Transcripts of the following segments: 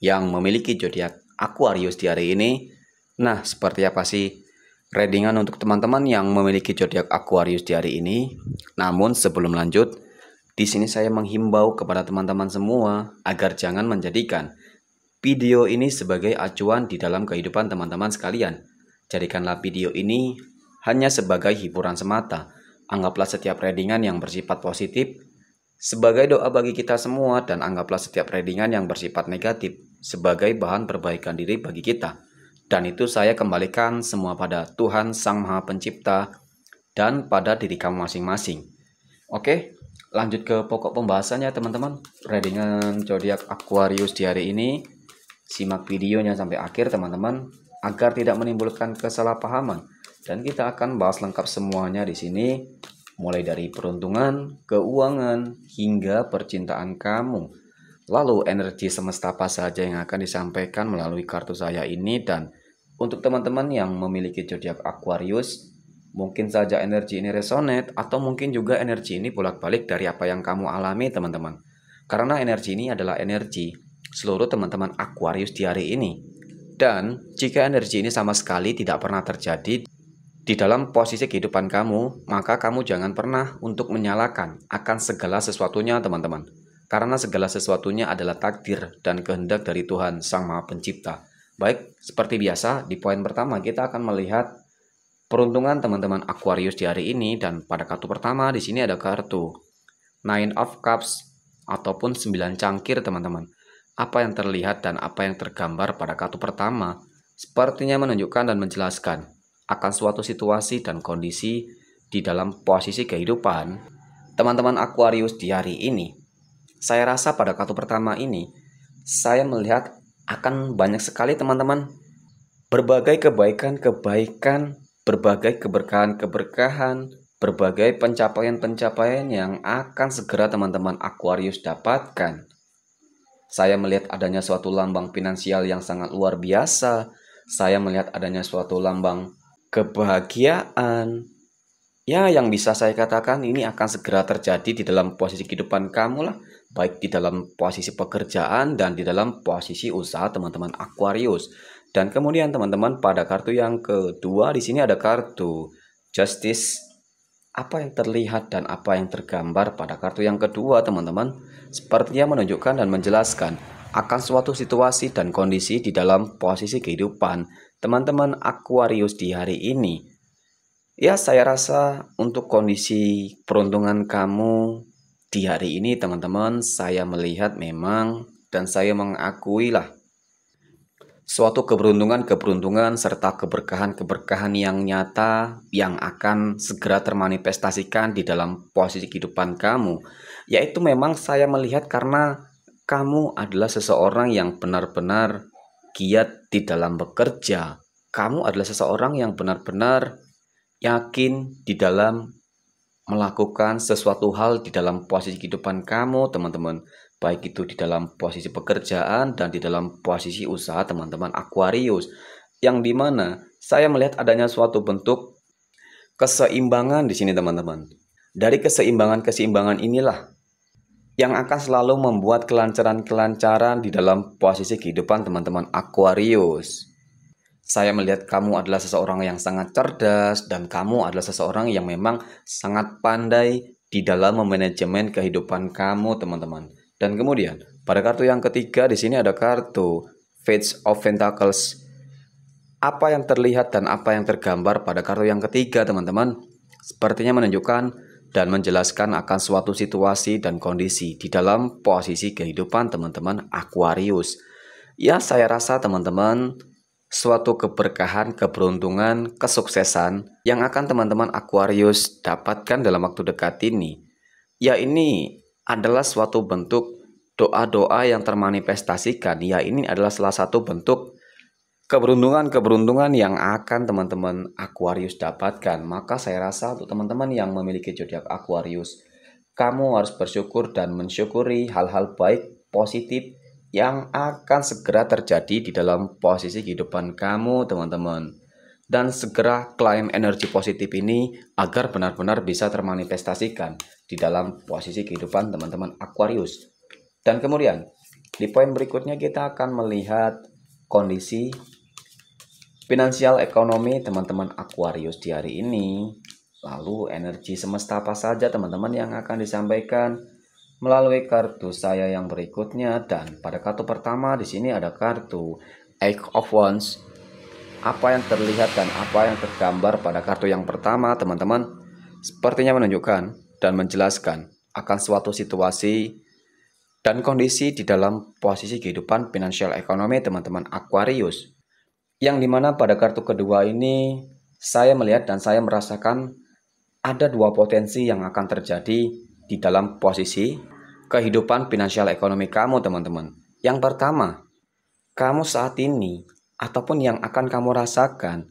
yang memiliki zodiak Aquarius di hari ini. Nah, seperti apa sih readingan untuk teman-teman yang memiliki zodiak Aquarius di hari ini? Namun sebelum lanjut, di sini saya menghimbau kepada teman-teman semua agar jangan menjadikan video ini sebagai acuan di dalam kehidupan teman-teman sekalian. Jadikanlah video ini hanya sebagai hiburan semata. Anggaplah setiap readingan yang bersifat positif sebagai doa bagi kita semua dan anggaplah setiap readingan yang bersifat negatif sebagai bahan perbaikan diri bagi kita. Dan itu saya kembalikan semua pada Tuhan Sang Maha Pencipta dan pada diri kamu masing-masing. Oke, lanjut ke pokok pembahasannya teman-teman. Readingan zodiak Aquarius di hari ini. Simak videonya sampai akhir teman-teman agar tidak menimbulkan kesalahpahaman. Dan kita akan bahas lengkap semuanya di sini mulai dari peruntungan, keuangan, hingga percintaan kamu. Lalu energi semesta apa saja yang akan disampaikan melalui kartu saya ini dan untuk teman-teman yang memiliki zodiak Aquarius, mungkin saja energi ini resonate atau mungkin juga energi ini bolak-balik dari apa yang kamu alami teman-teman. Karena energi ini adalah energi seluruh teman-teman Aquarius di hari ini. Dan jika energi ini sama sekali tidak pernah terjadi di dalam posisi kehidupan kamu, maka kamu jangan pernah untuk menyalakan akan segala sesuatunya teman-teman karena segala sesuatunya adalah takdir dan kehendak dari Tuhan Sang Maha Pencipta. Baik, seperti biasa di poin pertama kita akan melihat peruntungan teman-teman Aquarius di hari ini dan pada kartu pertama di sini ada kartu Nine of Cups ataupun 9 cangkir teman-teman. Apa yang terlihat dan apa yang tergambar pada kartu pertama sepertinya menunjukkan dan menjelaskan akan suatu situasi dan kondisi di dalam posisi kehidupan teman-teman Aquarius di hari ini saya rasa pada kartu pertama ini, saya melihat akan banyak sekali teman-teman berbagai kebaikan-kebaikan, berbagai keberkahan-keberkahan, berbagai pencapaian-pencapaian yang akan segera teman-teman Aquarius dapatkan. Saya melihat adanya suatu lambang finansial yang sangat luar biasa. Saya melihat adanya suatu lambang kebahagiaan. Ya, yang bisa saya katakan ini akan segera terjadi di dalam posisi kehidupan kamu lah baik di dalam posisi pekerjaan dan di dalam posisi usaha teman-teman Aquarius. Dan kemudian teman-teman pada kartu yang kedua di sini ada kartu Justice. Apa yang terlihat dan apa yang tergambar pada kartu yang kedua teman-teman sepertinya menunjukkan dan menjelaskan akan suatu situasi dan kondisi di dalam posisi kehidupan teman-teman Aquarius di hari ini. Ya, saya rasa untuk kondisi peruntungan kamu di hari ini teman-teman saya melihat memang dan saya mengakui lah suatu keberuntungan-keberuntungan serta keberkahan-keberkahan yang nyata yang akan segera termanifestasikan di dalam posisi kehidupan kamu. Yaitu memang saya melihat karena kamu adalah seseorang yang benar-benar giat di dalam bekerja. Kamu adalah seseorang yang benar-benar yakin di dalam melakukan sesuatu hal di dalam posisi kehidupan kamu, teman-teman. Baik itu di dalam posisi pekerjaan dan di dalam posisi usaha teman-teman Aquarius. Yang dimana saya melihat adanya suatu bentuk keseimbangan di sini teman-teman. Dari keseimbangan-keseimbangan inilah yang akan selalu membuat kelancaran-kelancaran di dalam posisi kehidupan teman-teman Aquarius. Saya melihat kamu adalah seseorang yang sangat cerdas dan kamu adalah seseorang yang memang sangat pandai di dalam memanajemen kehidupan kamu, teman-teman. Dan kemudian, pada kartu yang ketiga di sini ada kartu Page of Pentacles. Apa yang terlihat dan apa yang tergambar pada kartu yang ketiga, teman-teman, sepertinya menunjukkan dan menjelaskan akan suatu situasi dan kondisi di dalam posisi kehidupan teman-teman Aquarius. Ya, saya rasa teman-teman suatu keberkahan, keberuntungan, kesuksesan yang akan teman-teman Aquarius dapatkan dalam waktu dekat ini. Ya ini adalah suatu bentuk doa-doa yang termanifestasikan. Ya ini adalah salah satu bentuk keberuntungan-keberuntungan yang akan teman-teman Aquarius dapatkan. Maka saya rasa untuk teman-teman yang memiliki zodiak Aquarius, kamu harus bersyukur dan mensyukuri hal-hal baik, positif yang akan segera terjadi di dalam posisi kehidupan kamu, teman-teman. Dan segera klaim energi positif ini agar benar-benar bisa termanifestasikan di dalam posisi kehidupan teman-teman Aquarius. Dan kemudian, di poin berikutnya kita akan melihat kondisi finansial ekonomi teman-teman Aquarius di hari ini. Lalu energi semesta apa saja teman-teman yang akan disampaikan melalui kartu saya yang berikutnya dan pada kartu pertama di sini ada kartu Eight of Wands. Apa yang terlihat dan apa yang tergambar pada kartu yang pertama, teman-teman, sepertinya menunjukkan dan menjelaskan akan suatu situasi dan kondisi di dalam posisi kehidupan finansial ekonomi teman-teman Aquarius. Yang dimana pada kartu kedua ini saya melihat dan saya merasakan ada dua potensi yang akan terjadi di dalam posisi kehidupan finansial ekonomi kamu, teman-teman. Yang pertama, kamu saat ini ataupun yang akan kamu rasakan,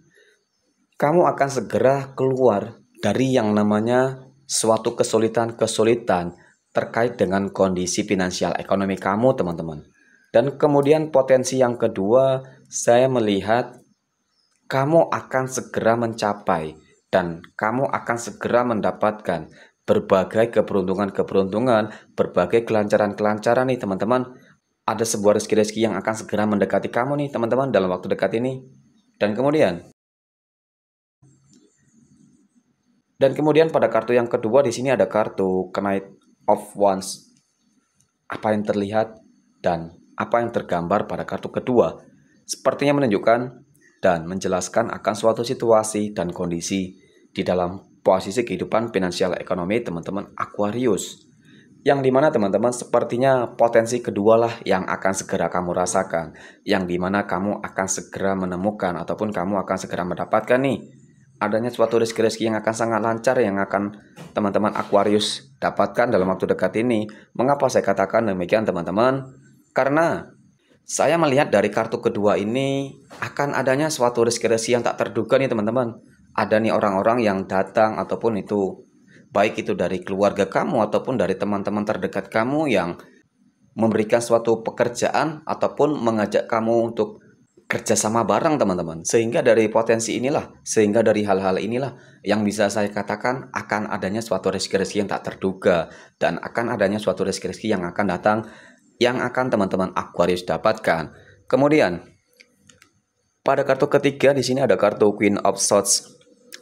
kamu akan segera keluar dari yang namanya suatu kesulitan-kesulitan terkait dengan kondisi finansial ekonomi kamu, teman-teman. Dan kemudian potensi yang kedua, saya melihat kamu akan segera mencapai dan kamu akan segera mendapatkan berbagai keberuntungan-keberuntungan, berbagai kelancaran-kelancaran nih teman-teman. Ada sebuah rezeki-rezeki yang akan segera mendekati kamu nih teman-teman dalam waktu dekat ini. Dan kemudian Dan kemudian pada kartu yang kedua di sini ada kartu Knight of Wands. Apa yang terlihat dan apa yang tergambar pada kartu kedua sepertinya menunjukkan dan menjelaskan akan suatu situasi dan kondisi di dalam posisi kehidupan finansial ekonomi teman-teman Aquarius. Yang dimana teman-teman sepertinya potensi kedua lah yang akan segera kamu rasakan. Yang dimana kamu akan segera menemukan ataupun kamu akan segera mendapatkan nih. Adanya suatu rezeki-rezeki yang akan sangat lancar yang akan teman-teman Aquarius dapatkan dalam waktu dekat ini. Mengapa saya katakan demikian teman-teman? Karena saya melihat dari kartu kedua ini akan adanya suatu rezeki-rezeki yang tak terduga nih teman-teman ada nih orang-orang yang datang ataupun itu baik itu dari keluarga kamu ataupun dari teman-teman terdekat kamu yang memberikan suatu pekerjaan ataupun mengajak kamu untuk kerjasama bareng teman-teman sehingga dari potensi inilah sehingga dari hal-hal inilah yang bisa saya katakan akan adanya suatu rezeki-rezeki yang tak terduga dan akan adanya suatu rezeki-rezeki yang akan datang yang akan teman-teman Aquarius dapatkan kemudian pada kartu ketiga di sini ada kartu Queen of Swords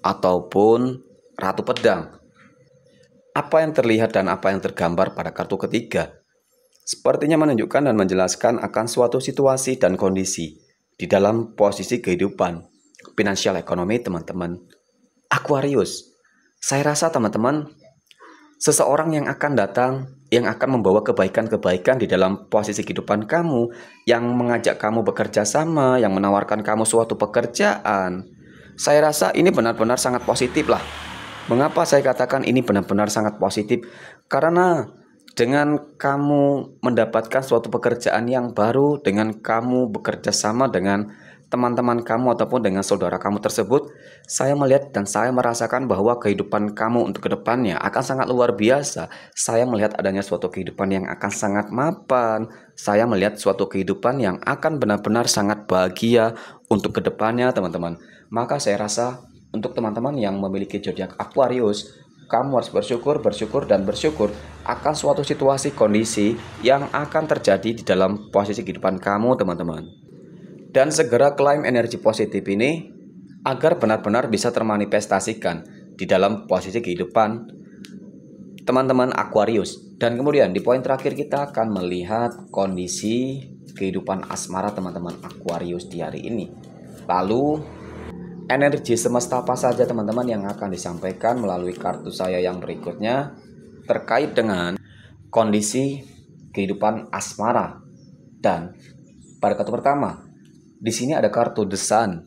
ataupun ratu pedang. Apa yang terlihat dan apa yang tergambar pada kartu ketiga sepertinya menunjukkan dan menjelaskan akan suatu situasi dan kondisi di dalam posisi kehidupan finansial ekonomi teman-teman. Aquarius, saya rasa teman-teman seseorang yang akan datang yang akan membawa kebaikan-kebaikan di dalam posisi kehidupan kamu, yang mengajak kamu bekerja sama, yang menawarkan kamu suatu pekerjaan, saya rasa ini benar-benar sangat positif lah. Mengapa saya katakan ini benar-benar sangat positif? Karena dengan kamu mendapatkan suatu pekerjaan yang baru, dengan kamu bekerja sama dengan teman-teman kamu ataupun dengan saudara kamu tersebut, saya melihat dan saya merasakan bahwa kehidupan kamu untuk kedepannya akan sangat luar biasa. Saya melihat adanya suatu kehidupan yang akan sangat mapan. Saya melihat suatu kehidupan yang akan benar-benar sangat bahagia untuk kedepannya, teman-teman maka saya rasa untuk teman-teman yang memiliki zodiak Aquarius, kamu harus bersyukur, bersyukur, dan bersyukur akan suatu situasi kondisi yang akan terjadi di dalam posisi kehidupan kamu, teman-teman. Dan segera klaim energi positif ini agar benar-benar bisa termanifestasikan di dalam posisi kehidupan teman-teman Aquarius. Dan kemudian di poin terakhir kita akan melihat kondisi kehidupan asmara teman-teman Aquarius di hari ini. Lalu energi semesta apa saja teman-teman yang akan disampaikan melalui kartu saya yang berikutnya terkait dengan kondisi kehidupan asmara dan pada kartu pertama di sini ada kartu desan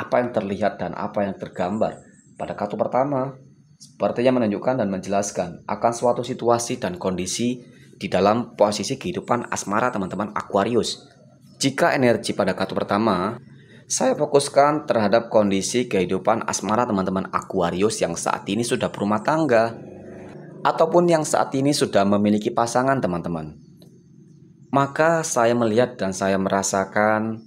apa yang terlihat dan apa yang tergambar pada kartu pertama sepertinya menunjukkan dan menjelaskan akan suatu situasi dan kondisi di dalam posisi kehidupan asmara teman-teman Aquarius jika energi pada kartu pertama saya fokuskan terhadap kondisi kehidupan asmara teman-teman Aquarius yang saat ini sudah berumah tangga ataupun yang saat ini sudah memiliki pasangan teman-teman. Maka saya melihat dan saya merasakan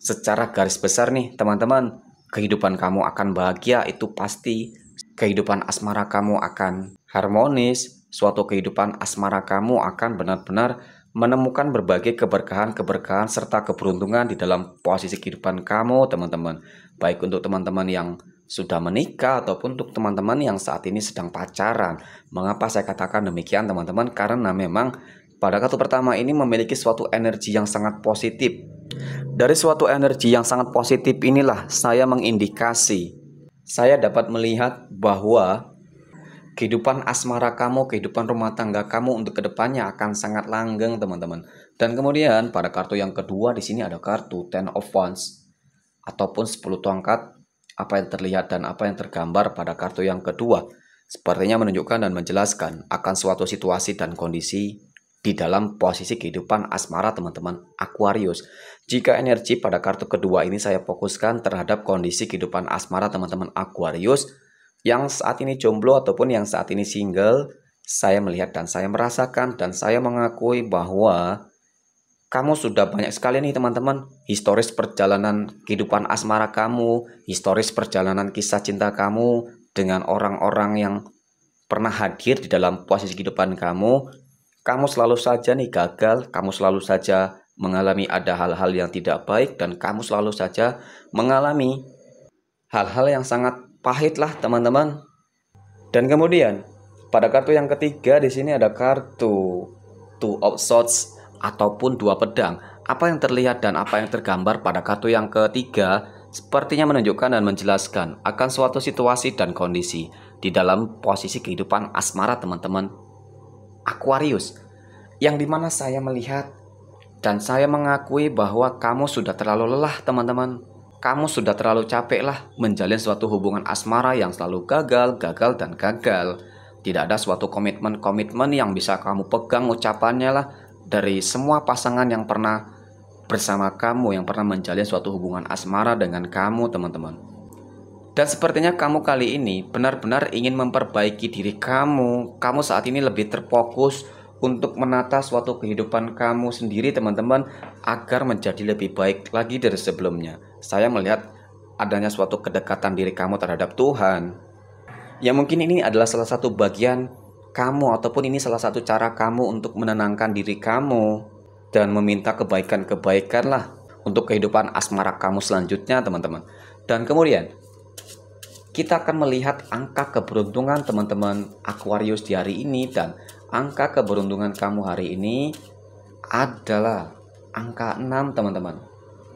secara garis besar nih teman-teman, kehidupan kamu akan bahagia itu pasti. Kehidupan asmara kamu akan harmonis, suatu kehidupan asmara kamu akan benar-benar menemukan berbagai keberkahan-keberkahan serta keberuntungan di dalam posisi kehidupan kamu, teman-teman. Baik untuk teman-teman yang sudah menikah ataupun untuk teman-teman yang saat ini sedang pacaran. Mengapa saya katakan demikian, teman-teman? Karena memang pada kartu pertama ini memiliki suatu energi yang sangat positif. Dari suatu energi yang sangat positif inilah saya mengindikasi saya dapat melihat bahwa kehidupan asmara kamu, kehidupan rumah tangga kamu untuk kedepannya akan sangat langgeng teman-teman. Dan kemudian pada kartu yang kedua di sini ada kartu Ten of Wands ataupun 10 tongkat apa yang terlihat dan apa yang tergambar pada kartu yang kedua sepertinya menunjukkan dan menjelaskan akan suatu situasi dan kondisi di dalam posisi kehidupan asmara teman-teman Aquarius. Jika energi pada kartu kedua ini saya fokuskan terhadap kondisi kehidupan asmara teman-teman Aquarius, yang saat ini jomblo ataupun yang saat ini single, saya melihat dan saya merasakan dan saya mengakui bahwa kamu sudah banyak sekali nih teman-teman historis perjalanan kehidupan asmara kamu, historis perjalanan kisah cinta kamu dengan orang-orang yang pernah hadir di dalam posisi kehidupan kamu. Kamu selalu saja nih gagal, kamu selalu saja mengalami ada hal-hal yang tidak baik dan kamu selalu saja mengalami hal-hal yang sangat Pahit lah teman-teman. Dan kemudian pada kartu yang ketiga di sini ada kartu two of swords ataupun dua pedang. Apa yang terlihat dan apa yang tergambar pada kartu yang ketiga sepertinya menunjukkan dan menjelaskan akan suatu situasi dan kondisi di dalam posisi kehidupan asmara teman-teman Aquarius yang dimana saya melihat dan saya mengakui bahwa kamu sudah terlalu lelah teman-teman kamu sudah terlalu capek lah menjalin suatu hubungan asmara yang selalu gagal, gagal, dan gagal. Tidak ada suatu komitmen-komitmen yang bisa kamu pegang ucapannya lah dari semua pasangan yang pernah bersama kamu, yang pernah menjalin suatu hubungan asmara dengan kamu teman-teman. Dan sepertinya kamu kali ini benar-benar ingin memperbaiki diri kamu. Kamu saat ini lebih terfokus untuk menata suatu kehidupan kamu sendiri teman-teman agar menjadi lebih baik lagi dari sebelumnya. Saya melihat adanya suatu kedekatan diri kamu terhadap Tuhan. Ya mungkin ini adalah salah satu bagian kamu ataupun ini salah satu cara kamu untuk menenangkan diri kamu dan meminta kebaikan-kebaikan lah untuk kehidupan asmara kamu selanjutnya teman-teman. Dan kemudian kita akan melihat angka keberuntungan teman-teman Aquarius di hari ini dan Angka keberuntungan kamu hari ini adalah angka 6 teman-teman.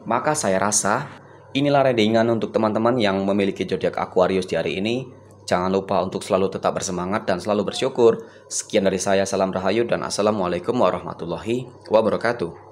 Maka saya rasa inilah readingan untuk teman-teman yang memiliki zodiak Aquarius di hari ini. Jangan lupa untuk selalu tetap bersemangat dan selalu bersyukur. Sekian dari saya, salam rahayu dan assalamualaikum warahmatullahi wabarakatuh.